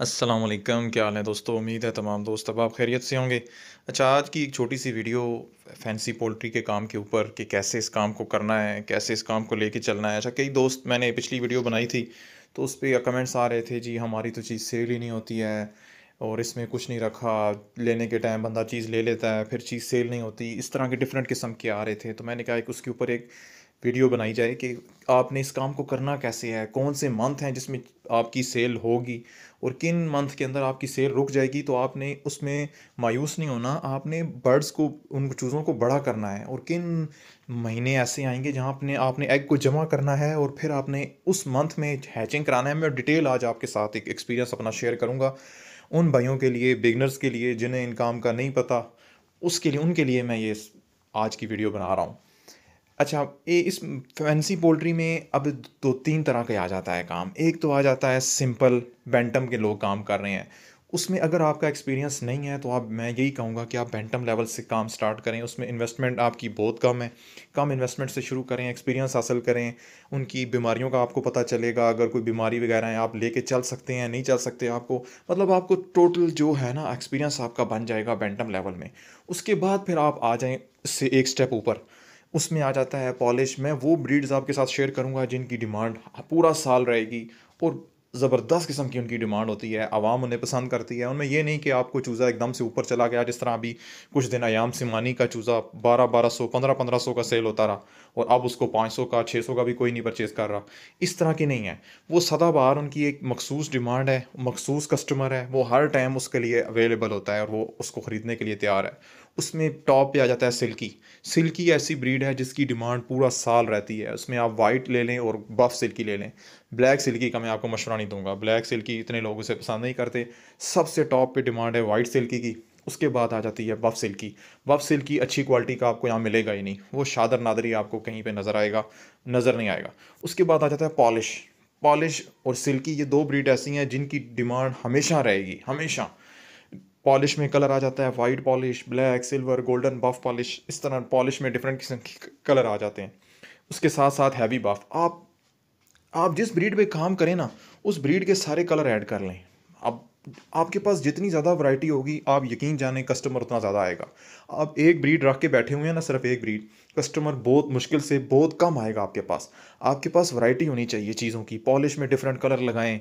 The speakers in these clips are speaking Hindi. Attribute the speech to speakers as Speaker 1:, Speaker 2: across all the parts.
Speaker 1: असलम क्या हाल है दोस्तों उम्मीद है तमाम दोस्त अब आप खैरियत से होंगे अच्छा आज की एक छोटी सी वीडियो फैंसी पोल्ट्री के काम के ऊपर कि कैसे इस काम को करना है कैसे इस काम को लेके चलना है अच्छा कई दोस्त मैंने पिछली वीडियो बनाई थी तो उस पर कमेंट्स आ रहे थे जी हमारी तो चीज़ सेल ही नहीं होती है और इसमें कुछ नहीं रखा लेने के टाइम बंदा चीज़ ले लेता है फिर चीज़ सेल नहीं होती इस तरह के डिफरेंट किस्म के आ रहे थे तो मैंने कहा कि उसके ऊपर एक वीडियो बनाई जाए कि आपने इस काम को करना कैसे है कौन से मंथ हैं जिसमें आपकी सेल होगी और किन मंथ के अंदर आपकी सेल रुक जाएगी तो आपने उसमें मायूस नहीं होना आपने बर्ड्स को उन चूज़ों को बड़ा करना है और किन महीने ऐसे आएंगे जहाँ आपने आपने एग को जमा करना है और फिर आपने उस मंथ में हैचिंग कराना है मैं डिटेल आज आपके साथ एक एक्सपीरियंस अपना शेयर करूँगा उन भाइयों के लिए बिगनर्स के लिए जिन्हें इन काम का नहीं पता उसके लिए उनके लिए मैं ये आज की वीडियो बना रहा हूँ अच्छा ये इस फैंसी पोल्ट्री में अब दो तीन तरह के आ जाता है काम एक तो आ जाता है सिंपल बैंटम के लोग काम कर रहे हैं उसमें अगर आपका एक्सपीरियंस नहीं है तो आप मैं यही कहूँगा कि आप बैंटम लेवल से काम स्टार्ट करें उसमें इन्वेस्टमेंट आपकी बहुत कम है कम इन्वेस्टमेंट से शुरू करें एक्सपीरियंस हासिल करें उनकी बीमारियों का आपको पता चलेगा अगर कोई बीमारी वगैरह है आप लेके चल सकते हैं नहीं चल सकते आपको मतलब आपको टोटल जो है ना एक्सपीरियंस आपका बन जाएगा बैंटम लेवल में उसके बाद फिर आप आ जाएँ इससे एक स्टेप ऊपर उसमें आ जाता है पॉलिश मैं वो ब्रीड्स आपके साथ शेयर करूँगा जिनकी डिमांड पूरा साल रहेगी और ज़बरदस्त किस्म की उनकी डिमांड होती है आवाम उन्हें पसंद करती है उनमें यह नहीं कि आपको चूज़ा एकदम से ऊपर चला गया जिस तरह अभी कुछ दिन से सिमानी का चूज़ा बारह बारह सौ पंद्रह पंद्रह सौ का सेल होता रहा और अब उसको पाँच सौ का छः सौ का भी कोई नहीं परचेज़ कर रहा इस तरह की नहीं है वो सदाबहार उनकी एक मखसूस डिमांड है मखसूस कस्टमर है वो हर टाइम उसके लिए अवेलेबल होता है और वो उसको ख़रीदने के लिए तैयार है उसमें टॉप पे आ जाता है सिल्की सिल्की ऐसी ब्रीड है जिसकी डिमांड पूरा साल रहती है उसमें आप वाइट ले लें और बफ सिल्की ले लें ब्लैक सिल्की का मैं आपको मशवरा नहीं दूंगा ब्लैक सिल्की इतने लोग उसे पसंद नहीं करते सबसे टॉप पे डिमांड है वाइट सिल्की की उसके बाद आ जाती है बफ सिल्की बफ सिल्की अच्छी क्वालिटी का आपको यहाँ मिलेगा ही नहीं वो शादर नादरी आपको कहीं पर नज़र आएगा नज़र नहीं आएगा उसके बाद आ जाता है पॉलिश पॉलिश और सिल्की ये दो ब्रीड ऐसी हैं जिनकी डिमांड हमेशा रहेगी हमेशा पॉलिश में कलर आ जाता है white Polish black silver golden buff Polish इस तरह पॉलिश में डिफरेंट किस्म के कलर आ जाते हैं उसके साथ साथ हैवी बफ आप आप जिस ब्रीड पे काम करें ना उस ब्रीड के सारे कलर ऐड कर लें अब आपके पास जितनी ज़्यादा वैरायटी होगी आप यकीन जाने कस्टमर उतना ज़्यादा आएगा आप एक ब्रीड रख के बैठे हुए हैं ना सिर्फ एक ब्रीड कस्टमर बहुत मुश्किल से बहुत कम आएगा आपके पास आपके पास वैरायटी होनी चाहिए चीज़ों की पॉलिश में डिफरेंट कलर लगाएं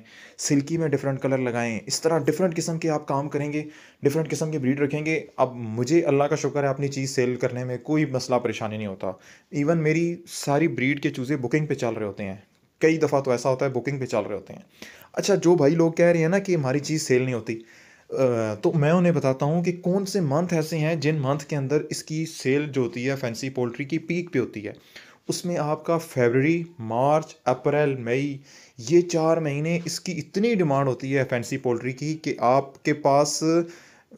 Speaker 1: सिल्की में डिफरेंट कलर लगाएं इस तरह डिफरेंट किस्म के आप काम करेंगे डिफरेंट किस्म के ब्रीड रखेंगे अब मुझे अल्लाह का शुक्र है अपनी चीज़ सेल करने में कोई मसला परेशानी नहीं होता इवन मेरी सारी ब्रीड के चूज़े बुकिंग पर चल रहे होते हैं कई दफ़ा तो ऐसा होता है बुकिंग पे चल रहे होते हैं अच्छा जो भाई लोग कह रहे हैं ना कि हमारी चीज़ सेल नहीं होती तो मैं उन्हें बताता हूँ कि कौन से मंथ ऐसे हैं जिन मंथ के अंदर इसकी सेल जो होती है फैंसी पोल्ट्री की पीक पे होती है उसमें आपका फेबररी मार्च अप्रैल मई ये चार महीने इसकी इतनी डिमांड होती है फैंसी पोल्ट्री की कि आपके पास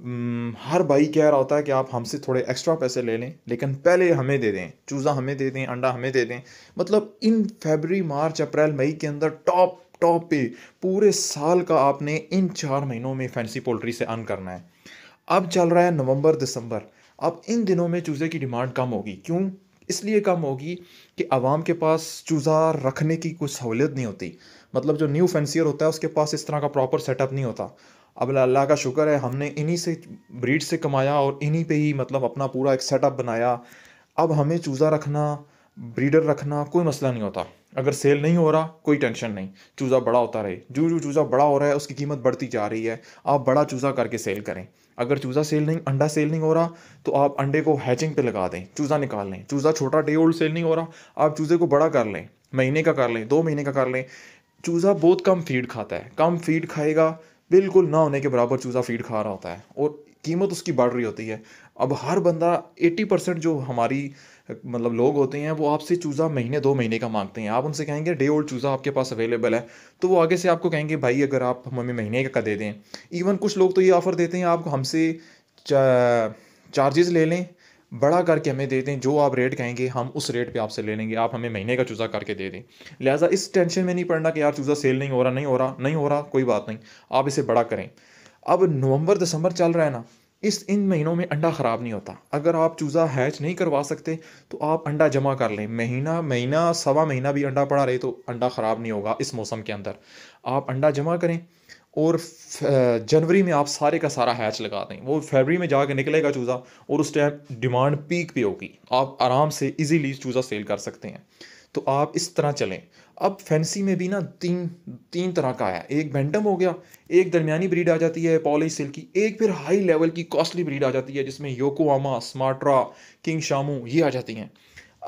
Speaker 1: हम्म, हर भाई कह रहा होता है कि आप हमसे थोड़े एक्स्ट्रा पैसे ले लें लेकिन पहले हमें दे दें चूज़ा हमें दे दें अंडा हमें दे दें मतलब इन फेबरी मार्च अप्रैल मई के अंदर टॉप टॉप पे पूरे साल का आपने इन चार महीनों में फैंसी पोल्ट्री से अन करना है अब चल रहा है नवंबर दिसंबर अब इन दिनों में चूज़े की डिमांड कम होगी क्यों इसलिए कम होगी कि आवाम के पास चूज़ा रखने की कोई सहूलियत नहीं होती मतलब जो न्यू फैंसियर होता है उसके पास इस तरह का प्रॉपर सेटअप नहीं होता अब अल्लाह का शुक्र है हमने इन्हीं से ब्रीड से कमाया और इन्हीं पे ही मतलब अपना पूरा एक सेटअप बनाया अब हमें चूज़ा रखना ब्रीडर रखना कोई मसला नहीं होता अगर सेल नहीं हो रहा कोई टेंशन नहीं चूज़ा बड़ा होता रहे जो जो चूज़ा बड़ा हो रहा है उसकी कीमत बढ़ती जा रही है आप बड़ा चूज़ा करके सेल करें अगर चूज़ा सेल नहीं अंडा सेल नहीं हो रहा तो आप अंडे को हैचिंग पे लगा दें चूज़ा निकाल लें चूज़ा छोटा डे ओल्ड सेल नहीं हो रहा आप चूज़े को बड़ा कर लें महीने का कर लें दो महीने का कर लें चूज़ा बहुत कम फीड खाता है कम फीड खाएगा बिल्कुल ना होने के बराबर चूज़ा फीड खा रहा होता है और कीमत उसकी बढ़ रही होती है अब हर बंदा 80 परसेंट जो हमारी मतलब लोग होते हैं वो आपसे चूज़ा महीने दो महीने का मांगते हैं आप उनसे कहेंगे डे ओल्ड चूज़ा आपके पास अवेलेबल है तो वो आगे से आपको कहेंगे भाई अगर आप हमें महीने का दे दें इवन कुछ लोग तो ये ऑफ़र देते हैं आप हमसे चार्जेस ले लें बड़ा करके हमें दे दें जो आप रेट कहेंगे हम उस रेट पे आपसे ले लेंगे आप हमें महीने का चूज़ा करके दे दें लिहाजा इस टेंशन में नहीं पड़ना कि यार चूज़ा सेल नहीं हो रहा नहीं हो रहा नहीं हो रहा कोई बात नहीं आप इसे बड़ा करें अब नवंबर दिसंबर चल रहा है ना इस इन महीनों में अंडा ख़राब नहीं होता अगर आप चूज़ा हैच नहीं करवा सकते तो आप अंडा जमा कर लें महीना महीना सवा महीना भी अंडा पड़ा रहे तो अंडा ख़राब नहीं होगा इस मौसम के अंदर आप अंडा जमा करें और जनवरी में आप सारे का सारा हैच लगा दें वो फरवरी में जाके निकलेगा चूज़ा और उस टाइम डिमांड पीक पे होगी आप आराम से इजीली चूज़ा सेल कर सकते हैं तो आप इस तरह चलें अब फैंसी में भी ना तीन तीन तरह का है एक बैंडम हो गया एक दरमियानी ब्रीड आ जाती है पॉलिश सिल्क की एक फिर हाई लेवल की कॉस्टली ब्रीड आ जाती है जिसमें योकोआमा स्मार्ट्रा किंग शामू ये आ जाती हैं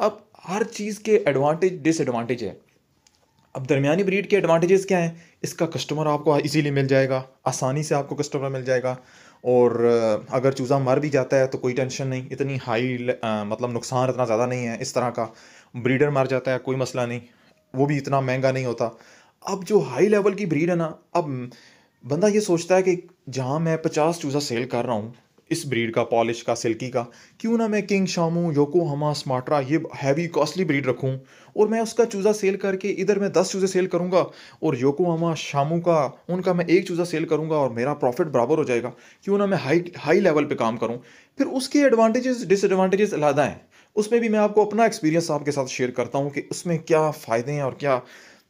Speaker 1: अब हर चीज़ के एडवांटेज डिसएडवांटेज है अब दरमियानी ब्रीड के एडवांटेजेस क्या हैं इसका कस्टमर आपको इजीली मिल जाएगा आसानी से आपको कस्टमर मिल जाएगा और अगर चूज़ा मर भी जाता है तो कोई टेंशन नहीं इतनी हाई आ, मतलब नुकसान इतना ज़्यादा नहीं है इस तरह का ब्रीडर मर जाता है कोई मसला नहीं वो भी इतना महंगा नहीं होता अब जो हाई लेवल की ब्रीड है ना अब बंदा ये सोचता है कि जहाँ मैं पचास चूज़ा सेल कर रहा हूँ इस ब्रीड का पॉलिश का सिल्की का क्यों ना मैं किंग शामू योको हमा स्मार्ट्रा ये हैवी कॉस्टली ब्रीड रखूं और मैं उसका चूज़ा सेल करके इधर मैं दस चूज़े सेल करूंगा और योको हमा शामू का उनका मैं एक चूज़ा सेल करूंगा और मेरा प्रॉफिट बराबर हो जाएगा क्यों ना मैं हाई हाई लेवल पर काम करूँ फिर उसके एडवांटेजेस डिसएडवाटेजेस अलहदा हैं उसमें भी मैं आपको अपना एक्सपीरियंस आपके साथ शेयर करता हूँ कि उसमें क्या फ़ायदे हैं और क्या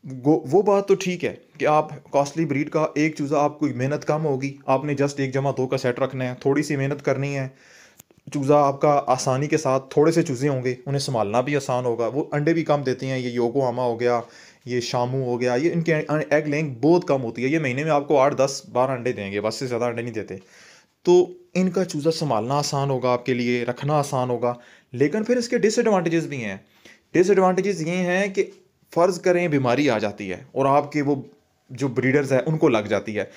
Speaker 1: वो बात तो ठीक है कि आप कॉस्टली ब्रीड का एक चूज़ा आपको मेहनत कम होगी आपने जस्ट एक जमा दो का सेट रखना है थोड़ी सी मेहनत करनी है चूज़ा आपका आसानी के साथ थोड़े से चूज़े होंगे उन्हें संभालना भी आसान होगा वो अंडे भी कम देती हैं ये योगो आमा हो गया ये शामू हो गया ये इनके एग अं, लेंग बहुत कम होती है ये महीने में आपको आठ दस बारह अंडे देंगे बस से ज़्यादा अंडे नहीं देते तो इनका चूज़ा संभालना आसान होगा आपके लिए रखना आसान होगा लेकिन फिर इसके डिसएडवांटेजेस भी हैं डिसएडवांटेजेस ये हैं कि फ़र्ज़ करें बीमारी आ जाती है और आपके वो जो ब्रीडर्स हैं उनको लग जाती है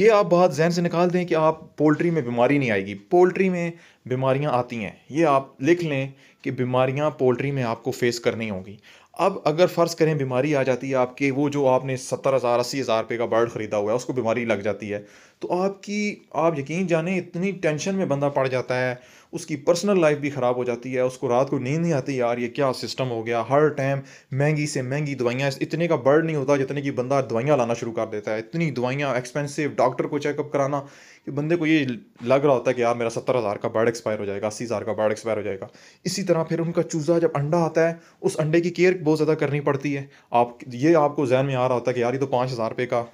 Speaker 1: ये आप बात जहन से निकाल दें कि आप पोल्ट्री में बीमारी नहीं आएगी पोल्ट्री में बीमारियां आती हैं ये आप लिख लें कि बीमारियां पोल्ट्री में आपको फेस करनी होंगी अब अगर फ़र्ज़ करें बीमारी आ जाती है आपके वो जो आपने सत्तर हज़ार अस्सी हज़ार रुपये का बर्ड ख़रीदा हुआ है उसको बीमारी लग जाती है तो आपकी आप यकीन जाने इतनी टेंशन में बंदा पड़ जाता है उसकी पर्सनल लाइफ भी ख़राब हो जाती है उसको रात को नींद नहीं आती यार ये क्या सिस्टम हो गया हर टाइम महंगी से महंगी दवाइयाँ इतने का बर्ड नहीं होता जितने कि बंदा दवाइयाँ लाना शुरू कर देता है इतनी दवाइयाँ एक्सपेंसिव डॉक्टर को चेकअप कराना कि बंदे को ये लग रहा होता है कि यार मेरा सत्तर हज़ार का बर्ड एक्सपायर हो जाएगा अस्सी हज़ार का बर्ड एक्सपायर हो जाएगा इसी तरह फिर उनका चूज़ा जब अंडा आता है उस अंडे की केयर बहुत ज़्यादा करनी पड़ती है आप ये आपको जहन में आ रहा होता है कि यार ये तो पाँच हज़ार रुपये का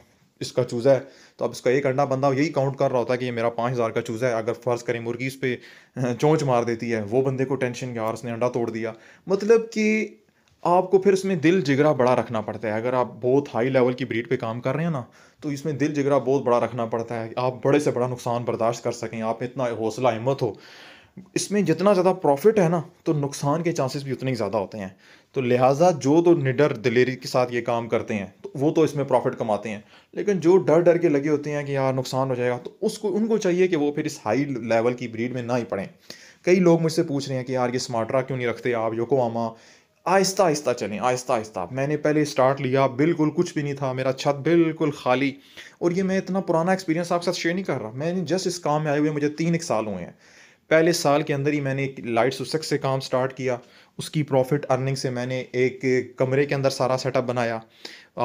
Speaker 1: इसका चूज़ा है तो अब इसका एक अंडा बंदा यही काउंट कर रहा होता है कि ये मेरा पाँच हज़ार का चूज़ा है अगर फर्ज करें मुर्गी इस पर चोंच मार देती है वो बंदे को टेंशन और उसने अंडा तोड़ दिया मतलब कि आपको फिर इसमें दिल जिगरा बड़ा रखना पड़ता है अगर आप बहुत हाई लेवल की ब्रीड पे काम कर रहे हैं ना तो इसमें दिल जिगरा बहुत बड़ा रखना पड़ता है आप बड़े से बड़ा नुकसान बर्दाश्त कर सकें आप में इतना हौसला हिम्मत हो इसमें जितना ज़्यादा प्रॉफिट है ना तो नुकसान के चांसेस भी उतने ही ज़्यादा होते हैं तो लिहाजा जो तो निडर दिलेरी के साथ ये काम करते हैं तो वो तो इसमें प्रॉफिट कमाते हैं लेकिन जो डर डर के लगे होते हैं कि यार नुकसान हो जाएगा तो उसको उनको चाहिए कि वो फिर इस हाई लेवल की ब्रीड में ना ही पड़ें कई लोग मुझसे पूछ रहे हैं कि यार ये स्मार्टरा क्यों नहीं रखते आप योकोवामा आहिस्ता आहिस्ता चलें आहिस्ता आहिस्ता मैंने पहले स्टार्ट लिया बिल्कुल कुछ भी नहीं था मेरा छत बिल्कुल खाली और ये मैं इतना पुराना एक्सपीरियंस आपके साथ शेयर नहीं कर रहा मैंने जस्ट इस काम में आए हुए मुझे तीन एक साल हुए हैं पहले साल के अंदर ही मैंने एक लाइट सुसक से काम स्टार्ट किया उसकी प्रॉफिट अर्निंग से मैंने एक, कमरे के अंदर सारा सेटअप बनाया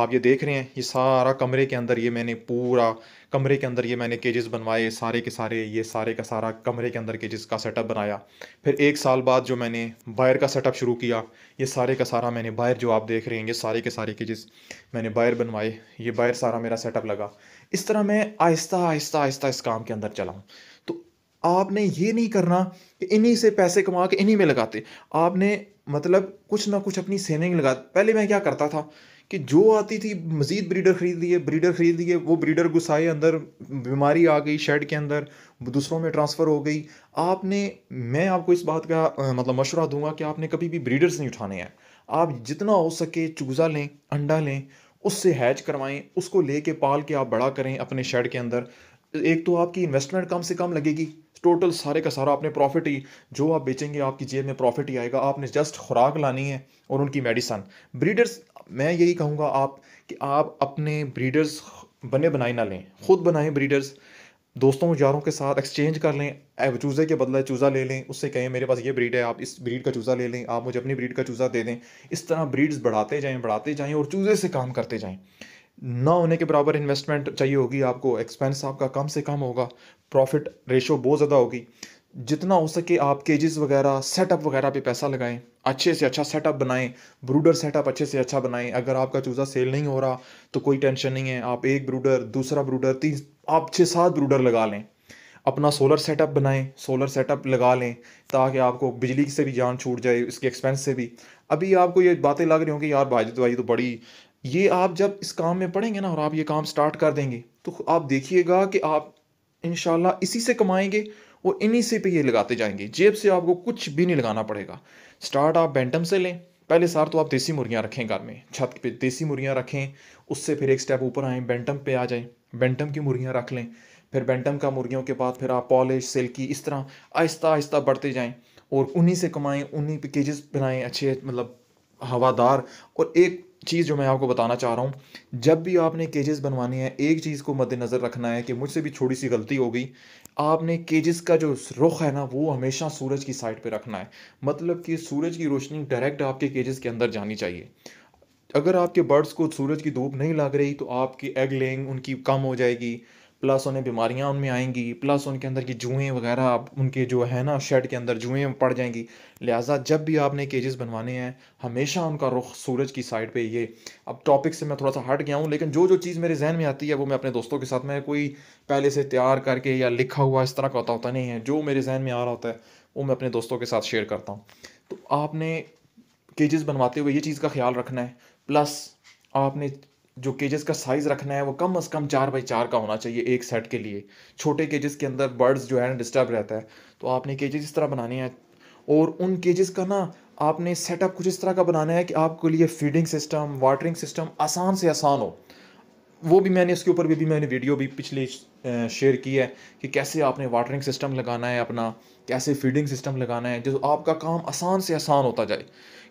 Speaker 1: आप ये देख रहे हैं ये सारा कमरे के अंदर ये मैंने पूरा कमरे के अंदर ये मैंने केजेस बनवाए सारे के सारे ये सारे का सारा कमरे के अंदर केजेस का सेटअप बनाया फिर एक साल बाद जो मैंने बायर का सेटअप शुरू किया ये सारे का सारा मैंने बायर जो आप देख रहे हैं ये सारे के सारे केजेस मैंने बायर बनवाए ये बायर सारा मेरा सेटअप लगा इस तरह मैं आहिस्ता आहिस्ता आहिस्ता इस काम के अंदर चला हूँ तो आपने ये नहीं करना कि इन्हीं से पैसे कमा के इन्हीं में लगाते आपने मतलब कुछ ना कुछ अपनी सेविंग लगा पहले मैं क्या करता था कि जो आती थी मज़ीद ब्रीडर ख़रीद लिए ब्रीडर ख़रीद लिए वो ब्रीडर घुसाए अंदर बीमारी आ गई शेड के अंदर दूसरों में ट्रांसफ़र हो गई आपने मैं आपको इस बात का मतलब मशवरा दूंगा कि आपने कभी भी ब्रीडर्स नहीं उठाने हैं आप जितना हो सके चूज़ा लें अंडा लें उससे हैच करवाएं उसको ले के पाल के आप बड़ा करें अपने शेड के अंदर एक तो आपकी इन्वेस्टमेंट कम से कम लगेगी टोटल सारे का सारा आपने प्रॉफिट ही जो आप बेचेंगे आपकी जेब में प्रॉफिट ही आएगा आपने जस्ट खुराक लानी है और उनकी मेडिसन ब्रीडर्स मैं यही कहूँगा आप कि आप अपने ब्रीडर्स बने बनाए ना लें खुद बनाएं ब्रीडर्स दोस्तों यारों के साथ एक्सचेंज कर लें चूज़े के बदला चूज़ा ले लें उससे कहें मेरे पास ये ब्रीड है आप इस ब्रीड का चूज़ा ले लें आप मुझे अपनी ब्रीड का चूज़ा दे दें इस तरह ब्रीड्स बढ़ाते जाएं बढ़ाते जाएं और चूज़े से काम करते जाएं ना होने के बराबर इन्वेस्टमेंट चाहिए होगी आपको एक्सपेंस आपका कम से कम होगा प्रॉफिट रेशो बहुत ज़्यादा होगी जितना हो सके आप केजेस वगैरह सेटअप वगैरह पे पैसा लगाएं अच्छे से अच्छा सेटअप बनाएं ब्रूडर सेटअप अच्छे से अच्छा बनाएं अगर आपका चूज़ा सेल नहीं हो रहा तो कोई टेंशन नहीं है आप एक ब्रूडर दूसरा ब्रूडर तीन आप छः सात ब्रूडर लगा लें अपना सोलर सेटअप बनाएं सोलर सेटअप लगा लें ताकि आपको बिजली से भी जान छूट जाए इसके एक्सपेंस से भी अभी आपको ये बातें लग रही होंगी यार भाई तो भाई तो बड़ी ये आप जब इस काम में पढ़ेंगे ना और आप ये काम स्टार्ट कर देंगे तो आप देखिएगा कि आप इन इसी से कमाएंगे और इन्हीं से पे ये लगाते जाएंगे जेब से आपको कुछ भी नहीं लगाना पड़ेगा स्टार्ट आप बैंटम से लें पहले सार तो आप देसी मुर्गियाँ रखें घर में छत पे देसी मुर्गियाँ रखें उससे फिर एक स्टेप ऊपर आएँ बैंटम पे आ जाएँ बैंटम की मुर्गियाँ रख लें फिर बैंटम का मुर्गियों के बाद फिर आप पॉलिश सिल्की इस तरह आहिस्ता आहिस्ता बढ़ते जाएँ और उन्हीं से कमाएँ उन्हीं केजेस बनाएँ अच्छे मतलब हवादार और एक चीज़ जो मैं आपको बताना चाह रहा हूँ जब भी आपने केजेस बनवाने हैं एक चीज़ को मद्देनज़र रखना है कि मुझसे भी छोटी सी गलती हो गई आपने केजेस का जो रुख है ना वो हमेशा सूरज की साइड पे रखना है मतलब कि सूरज की रोशनी डायरेक्ट आपके केजेस के अंदर जानी चाहिए अगर आपके बर्ड्स को सूरज की धूप नहीं लग रही तो आपकी एग लेंग उनकी कम हो जाएगी प्लस उन्हें बीमारियाँ उनमें आएंगी प्लस उनके अंदर की जुएँ वगैरह उनके जो है ना शेड के अंदर जुएँ पड़ जाएंगी लिहाजा जब भी आपने केजेस बनवाने हैं हमेशा उनका रुख सूरज की साइड पे ये अब टॉपिक से मैं थोड़ा सा हट गया हूँ लेकिन जो जो चीज़ मेरे जहन में आती है वो मैं अपने दोस्तों के साथ मैं कोई पहले से तैयार करके या लिखा हुआ इस तरह का होता होता नहीं है जो मेरे जहन में आ रहा होता है वो मैं अपने दोस्तों के साथ शेयर करता हूँ तो आपने केजेस बनवाते हुए ये चीज़ का ख्याल रखना है प्लस आपने जो केजेस का साइज़ रखना है वो कम अज़ कम चार बाई चार का होना चाहिए एक सेट के लिए छोटे केजेस के अंदर बर्ड्स जो है ना डिस्टर्ब रहता है तो आपने केजेस इस तरह बनाने हैं और उन केजेस का ना आपने सेटअप कुछ इस तरह का बनाना है कि आपके लिए फीडिंग सिस्टम वाटरिंग सिस्टम आसान से आसान हो वो भी मैंने उसके ऊपर भी, भी मैंने वीडियो भी पिछले शेयर की है कि कैसे आपने वाटरिंग सिस्टम लगाना है अपना कैसे फीडिंग सिस्टम लगाना है जो आपका काम आसान से आसान होता जाए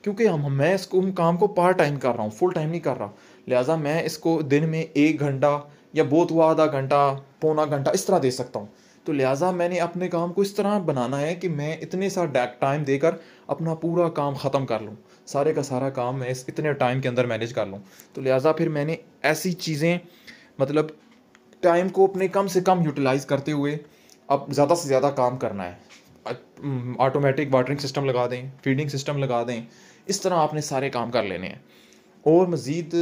Speaker 1: क्योंकि हम मैं इसको काम को पार्ट टाइम कर रहा हूँ फुल टाइम नहीं कर रहा लिहाजा मैं इसको दिन में एक घंटा या बहुत हुआ आधा घंटा पौना घंटा इस तरह दे सकता हूँ तो लिहाजा मैंने अपने काम को इस तरह बनाना है कि मैं इतने सा टाइम देकर अपना पूरा काम ख़त्म कर लूँ सारे का सारा काम मैं इस इतने टाइम के अंदर मैनेज कर लूँ तो लिहाजा फिर मैंने ऐसी चीज़ें मतलब टाइम को अपने कम से कम यूटिलाइज़ करते हुए अब ज़्यादा से ज़्यादा काम करना है ऑटोमेटिक वाटरिंग सिस्टम लगा दें फीडिंग सिस्टम लगा दें इस तरह आपने सारे काम कर लेने हैं और मज़ीद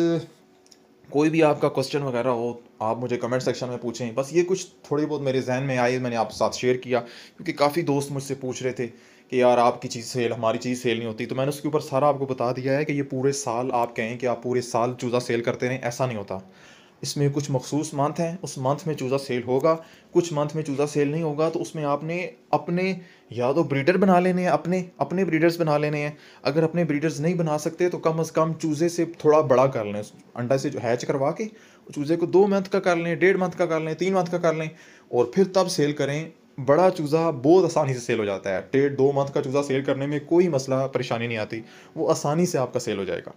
Speaker 1: कोई भी आपका क्वेश्चन वगैरह हो आप मुझे कमेंट सेक्शन में पूछें बस ये कुछ थोड़ी बहुत मेरे जहन में आई मैंने आपके साथ शेयर किया क्योंकि काफ़ी दोस्त मुझसे पूछ रहे थे कि यार आपकी चीज़ सेल हमारी चीज़ सेल नहीं होती तो मैंने उसके ऊपर सारा आपको बता दिया है कि ये पूरे साल आप कहें कि आप पूरे साल चूज़ा सेल करते रहें ऐसा नहीं होता इसमें कुछ मखसूस मंथ हैं उस मंथ में चूज़ा सेल होगा कुछ मंथ में चूज़ा सेल नहीं होगा तो उसमें आपने अपने या तो ब्रीडर बना लेने हैं अपने अपने ब्रीडर्स बना लेने हैं अगर अपने ब्रीडर्स नहीं बना सकते तो कम अज़ कम चूज़े से थोड़ा बड़ा कर लें अंडा से जो हैच करवा के चूज़े को दो मंथ का कर लें डेढ़ मंथ का कर लें तीन मंथ का कर लें और फिर तब सेल करें बड़ा चूज़ा बहुत आसानी से सेल हो जाता है डेढ़ दो मंथ का चूज़ा सेल करने में कोई मसला परेशानी नहीं आती वो आसानी से आपका सेल हो जाएगा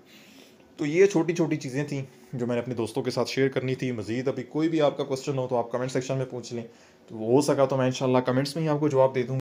Speaker 1: तो ये छोटी छोटी चीज़ें थी जो मैंने अपने दोस्तों के साथ शेयर करनी थी मज़ीद अभी कोई भी आपका क्वेश्चन हो तो आप कमेंट सेक्शन में पूछ लें तो हो सका तो मैं इन कमेंट्स में ही आपको जवाब दे दूँगा